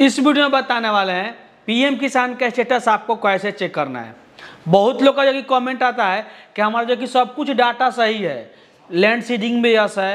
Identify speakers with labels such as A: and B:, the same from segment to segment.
A: इस वीडियो में बताने वाले हैं पीएम किसान का स्टेटस आपको कैसे चेक करना है बहुत लोग का जो कि कॉमेंट आता है कि हमारा जो कि सब कुछ डाटा सही है लैंड सीडिंग भी यस है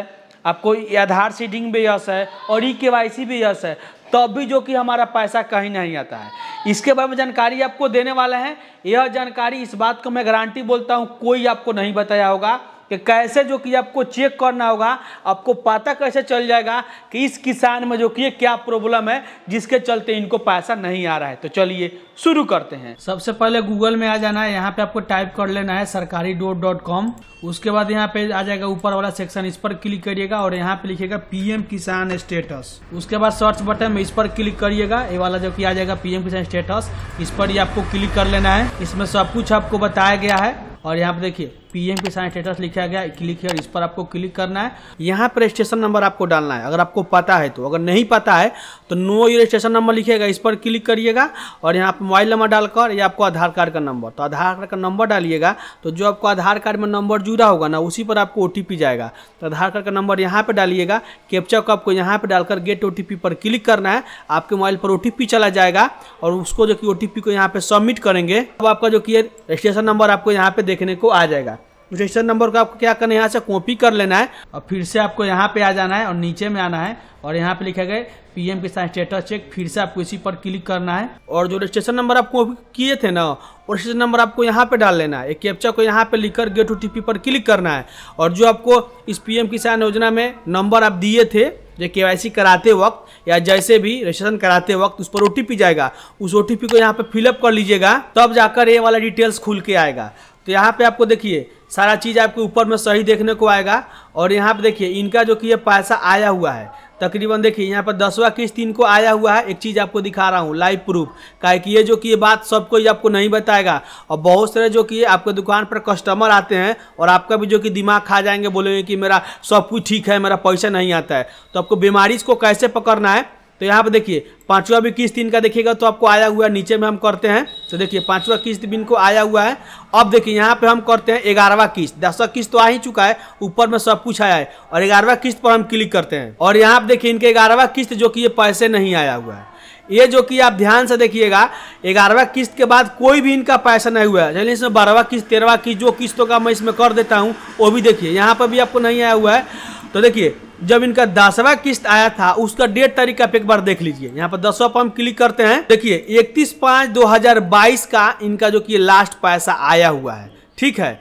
A: आपको आधार सीडिंग भी यस है और ई के वाई सी भी यस है तब भी जो कि हमारा पैसा कहीं नहीं आता है इसके बारे में जानकारी आपको देने वाला है यह जानकारी इस बात को मैं गारंटी बोलता हूँ कोई आपको नहीं बताया होगा कि कैसे जो कि आपको चेक करना होगा आपको पता कैसे चल जाएगा कि इस किसान में जो कि क्या प्रॉब्लम है जिसके चलते इनको पैसा नहीं आ रहा है तो चलिए शुरू करते हैं सबसे पहले गूगल में आ जाना है यहाँ पे आपको टाइप कर लेना है सरकारी डोट डॉट कॉम उसके बाद यहाँ पे आ जाएगा ऊपर वाला सेक्शन इस पर क्लिक करिएगा और यहाँ पे लिखेगा पीएम किसान स्टेटस उसके बाद सर्च बटन में इस पर क्लिक करिएगा ये वाला जो की आ जाएगा पीएम किसान स्टेटस इस पर आपको क्लिक कर लेना है इसमें सब कुछ आपको बताया गया है और यहाँ पे देखिए पीएम किसान स्टेटस लिखा गया क्लिक है इस पर आपको क्लिक करना है यहाँ पर स्टेशन नंबर आपको डालना है अगर आपको पता है तो अगर नहीं पता है तो नो ये स्टेशन नंबर लिखेगा इस पर क्लिक करिएगा और यहाँ पर मोबाइल नंबर डालकर या आपको आधार कार्ड का नंबर तो आधार कार्ड का नंबर डालिएगा तो जो आपको आधार कार्ड में नंबर जुड़ा होगा ना उसी पर आपको ओ जाएगा तो आधार कार्ड का नंबर यहाँ पर डालिएगा कैप्चा को आपको यहाँ पर डालकर गेट ओ पर क्लिक करना है आपके मोबाइल पर ओ चला जाएगा और उसको जो कि ओ को यहाँ पर सबमिट करेंगे अब आपका जो कि रजिस्ट्रेशन नंबर आपको यहाँ पे देखने को आ जाएगा रजिस्टर नंबर को आपको क्या करना है यहाँ से कॉपी कर लेना है और फिर से आपको यहाँ पे आ जाना है और नीचे में आना है और यहाँ पे लिखा गया पीएम किसान स्टेटस चेक फिर से आपको इसी पर क्लिक करना है और जो रजिस्ट्रेशन नंबर आप कॉपी किए थे ना वो रजिस्ट्रेशन नंबर आपको यहाँ पे डाल लेना है एक कैप्चा को यहाँ पे लिखकर गेट ओ पर क्लिक करना है और जो आपको इस पीएम किसान योजना में नंबर आप दिए थे जो के कराते वक्त या जैसे भी रजिस्ट्रेशन कराते वक्त उस पर पी जाएगा उस पी को यहाँ पे फिलअप कर लीजिएगा तब जाकर ये वाला डिटेल्स खुल के आएगा तो यहाँ पे आपको देखिए सारा चीज़ आपके ऊपर में सही देखने को आएगा और यहाँ पे देखिए इनका जो कि ये पैसा आया हुआ है तकरीबन देखिए यहाँ पर दसवा किस्त इनको आया हुआ है एक चीज़ आपको दिखा रहा हूँ लाइव प्रूफ का कि ये जो कि ये बात सब कोई आपको नहीं बताएगा और बहुत सारे जो कि आपके दुकान पर कस्टमर आते हैं और आपका भी जो कि दिमाग खा जाएंगे बोलेंगे कि मेरा सब कुछ ठीक है मेरा पैसा नहीं आता है तो आपको बीमारी को कैसे पकड़ना है तो यहाँ पर देखिए पांचवा भी किस्त इनका देखिएगा तो आपको आया हुआ है नीचे में हम करते हैं तो देखिए पांचवा किस्त भी इनको आया हुआ है अब देखिए यहाँ पे हम करते हैं ग्यारहवा किस्त दसवा किस्त तो आ ही चुका है ऊपर में सब कुछ आया है और ग्यारहवा किस्त पर हम क्लिक करते हैं और यहाँ पे देखिए इनके ग्यारहवा किस्त जो कि ये पैसे नहीं आया हुआ है ये जो कि आप ध्यान से देखिएगा ग्यारहवा किस्त के बाद कोई भी इनका पैसा नहीं हुआ है चलिए इसमें बारहवा किस्त तेरहवा किस्त जो किस्तों का मैं इसमें कर देता हूँ वो भी देखिए यहाँ पर भी आपको नहीं आया हुआ है तो देखिए जब इनका दसवा किस्त आया था उसका डेट तारीख आप एक बार देख लीजिए यहाँ पर दसवा पर हम क्लिक करते हैं देखिए इकतीस पाँच दो हजार बाईस का इनका जो कि लास्ट पैसा आया हुआ है ठीक है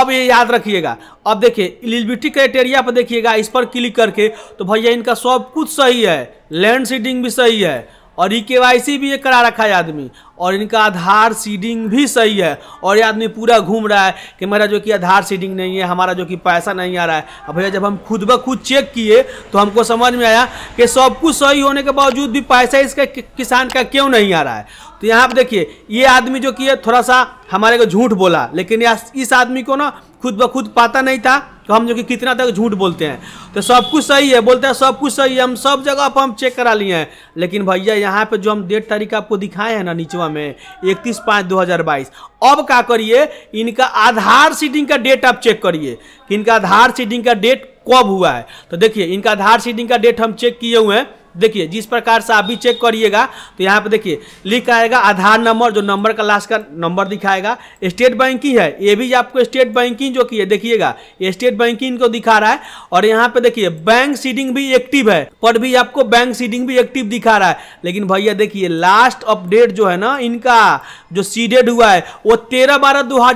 A: अब ये याद रखिएगा अब देखिए एलिजिबिलिटी क्राइटेरिया पर देखिएगा इस पर क्लिक करके तो भैया इनका सब कुछ सही है लैंड सीडिंग भी सही है और ई के भी ये करा रखा है आदमी और इनका आधार सीडिंग भी सही है और ये आदमी पूरा घूम रहा है कि मेरा जो कि आधार सीडिंग नहीं है हमारा जो कि पैसा नहीं आ रहा है अब भैया जब हम खुद ब खुद चेक किए तो हमको समझ में आया कि सब कुछ सही होने के बावजूद भी पैसा इसका किसान का क्यों नहीं आ रहा है तो यहाँ पर देखिए ये आदमी जो कि थोड़ा सा हमारे को झूठ बोला लेकिन इस आदमी को ना खुद ब खुद पाता नहीं था तो हम जो कि कितना तक झूठ बोलते हैं तो सब कुछ सही है बोलते हैं सब कुछ सही है हम सब जगह पर हम चेक करा लिए हैं लेकिन भैया यहाँ पर जो हम डेट तारीख आपको दिखाए हैं ना नीचवा में इकतीस पाँच दो हज़ार बाईस अब क्या करिए इनका आधार सीटिंग का डेट आप चेक करिए कि इनका आधार सीटिंग का डेट कब हुआ है तो देखिए इनका आधार सीटिंग का डेट हम चेक किए हुए हैं देखिए जिस प्रकार से आप भी चेक करिएगा तो यहाँ पे देखिए लिख आएगा आधार नंबर जो नंबर का लास्ट का नंबर दिखाएगा स्टेट बैंकिंग है ये भी आपको स्टेट बैंकिंग जो की है देखिएगा स्टेट बैंकिंग को दिखा रहा है और यहाँ पे देखिए बैंक सीडिंग भी एक्टिव है पर भी आपको बैंक सीडिंग भी एक्टिव दिखा रहा है लेकिन भैया देखिए लास्ट अपडेट जो है ना इनका जो सीडेड हुआ है वो तेरह बारह दो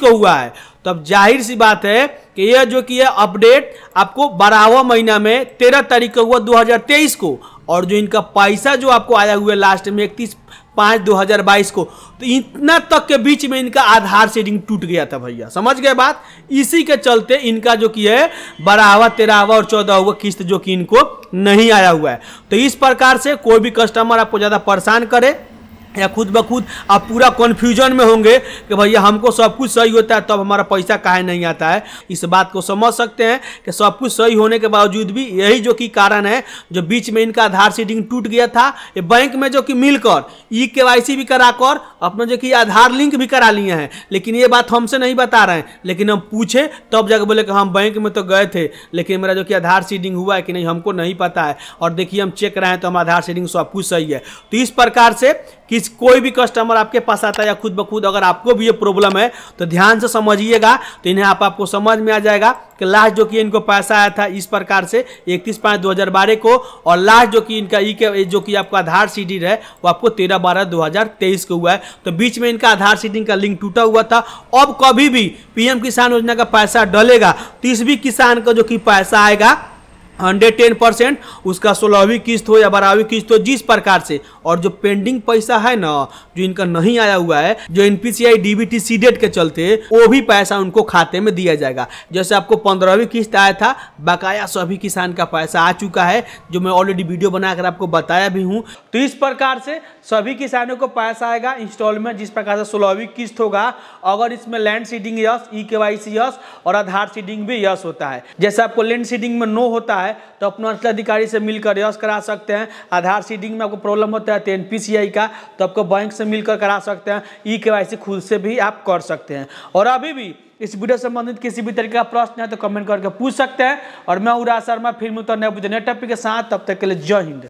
A: को हुआ है तो अब जाहिर सी बात है कि यह जो कि यह अपडेट आपको बारहवा महीना में तेरह तारीख का हुआ 2023 को और जो इनका पैसा जो आपको आया हुआ है लास्ट में इकतीस पाँच दो हज़ार बाईस को तो इतना तक के बीच में इनका आधार सेडिंग टूट गया था भैया समझ गए बात इसी के चलते इनका जो कि है बारहवा तेरहवा और चौदहवा किस्त जो कि इनको नहीं आया हुआ है तो इस प्रकार से कोई भी कस्टमर आपको ज़्यादा परेशान करे या खुद ब खुद आप पूरा कन्फ्यूजन में होंगे कि भैया हमको सब कुछ सही होता है तब तो हमारा पैसा काहे नहीं आता है इस बात को समझ सकते हैं कि सब कुछ सही होने के बावजूद भी यही जो कि कारण है जो बीच में इनका आधार सीडिंग टूट गया था ये बैंक में जो कि मिलकर ई के वाई सी भी कराकर अपना जो कि आधार लिंक भी करा लिए हैं लेकिन ये बात हमसे नहीं बता रहे हैं लेकिन हम पूछे तब तो जाकर बोले कि हम बैंक में तो गए थे लेकिन मेरा जो कि आधार सीडिंग हुआ है कि नहीं हमको नहीं पता है और देखिए हम चेक रहे हैं तो हम आधार सीडिंग सब कुछ सही है तो इस प्रकार से किस प्लीज कोई भी कस्टमर आपके पास आता है या खुद ब खुद अगर आपको भी ये प्रॉब्लम है तो ध्यान से समझिएगा तो इन्हें आप आपको समझ में आ जाएगा कि लास्ट जो कि इनको पैसा आया था इस प्रकार से इकतीस पाँच दो हज़ार बारह को और लास्ट जो कि इनका ई के जो कि आपका आधार सीडिंग है वो आपको तेरह बारह दो हज़ार तेईस को हुआ है तो बीच में इनका आधार सीडिंग का लिंक टूटा हुआ था अब कभी भी पीएम किसान योजना का पैसा डलेगा तो भी किसान का जो कि पैसा आएगा हंड्रेड टेन परसेंट उसका सोलहवीं किस्त हो या बारहवीं किस्त हो जिस प्रकार से और जो पेंडिंग पैसा है ना जो इनका नहीं आया हुआ है जो N P C I D B T C date के चलते वो भी पैसा उनको खाते में दिया जाएगा जैसे आपको पंद्रहवीं किस्त आया था बकाया सभी किसान का पैसा आ चुका है जो मैं ऑलरेडी वीडियो बनाकर आपको बताया भी हूँ तो इस प्रकार से सभी किसानों को पैसा आएगा इंस्टॉलमेंट जिस प्रकार से सोलहवीं किस्त होगा अगर इसमें लैंड सीडिंग यस ई के वाई सी यस और आधार सीडिंग भी यस होता है जैसे आपको लैंड सीडिंग में नो होता है है तो अपने अधिकारी से मिलकर यश करा सकते हैं आधार सीडिंग में आपको प्रॉब्लम होता है तो एन का तो आपको बैंक से मिलकर करा सकते हैं ई के खुद से भी आप कर सकते हैं और अभी भी इस वीडियो से संबंधित किसी भी तरीके का प्रश्न है तो कमेंट करके पूछ सकते हैं और मैं उड़ा शर्मा फिर मिलता नए टॉपिक के साथ तब तक के लिए जय हिंद